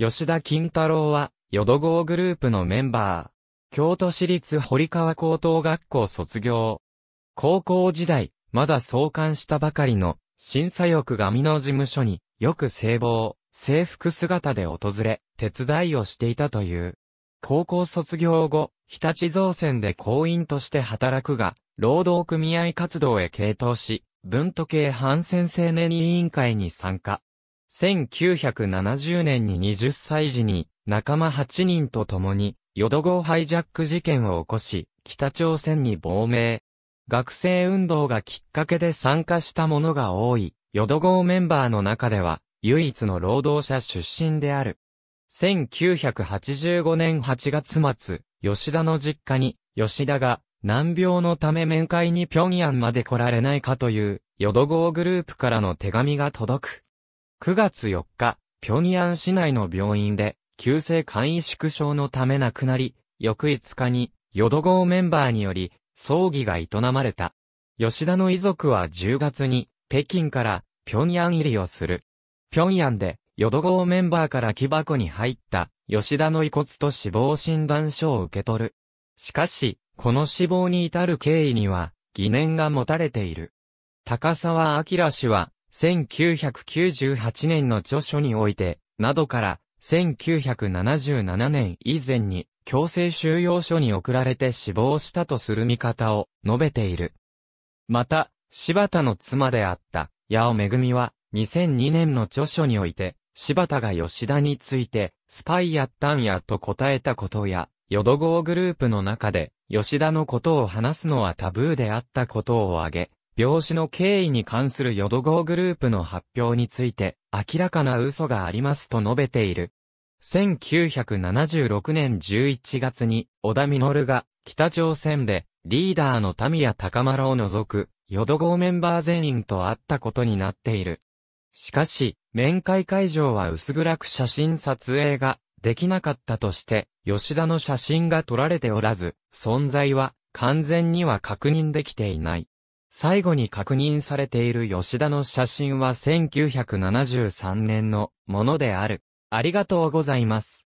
吉田金太郎は、淀号グループのメンバー。京都市立堀川高等学校卒業。高校時代、まだ創刊したばかりの、審査欲紙の事務所に、よく制帽、制服姿で訪れ、手伝いをしていたという。高校卒業後、日立造船で行員として働くが、労働組合活動へ傾倒し、文都系反戦青年委員会に参加。1970年に20歳時に仲間8人と共に、淀号ハイジャック事件を起こし、北朝鮮に亡命。学生運動がきっかけで参加した者が多い、淀号メンバーの中では、唯一の労働者出身である。1985年8月末、吉田の実家に、吉田が、難病のため面会に平壌まで来られないかという、淀号グループからの手紙が届く。9月4日、平壌市内の病院で、急性肝移縮症のため亡くなり、翌5日に、淀号メンバーにより、葬儀が営まれた。吉田の遺族は10月に、北京から、平壌入りをする。平壌で、淀号メンバーから木箱に入った、吉田の遺骨と死亡診断書を受け取る。しかし、この死亡に至る経緯には、疑念が持たれている。高沢明氏は、1998年の著書において、などから、1977年以前に強制収容所に送られて死亡したとする見方を述べている。また、柴田の妻であった、八尾恵は、2002年の著書において、柴田が吉田について、スパイやったんやと答えたことや、淀号グループの中で、吉田のことを話すのはタブーであったことを挙げ、病死の経緯に関するヨド号グループの発表について、明らかな嘘がありますと述べている。1976年11月に、小田実が、北朝鮮で、リーダーの民谷高丸を除く、ヨド号メンバー全員と会ったことになっている。しかし、面会会場は薄暗く写真撮影ができなかったとして、吉田の写真が撮られておらず、存在は完全には確認できていない。最後に確認されている吉田の写真は1973年のものである。ありがとうございます。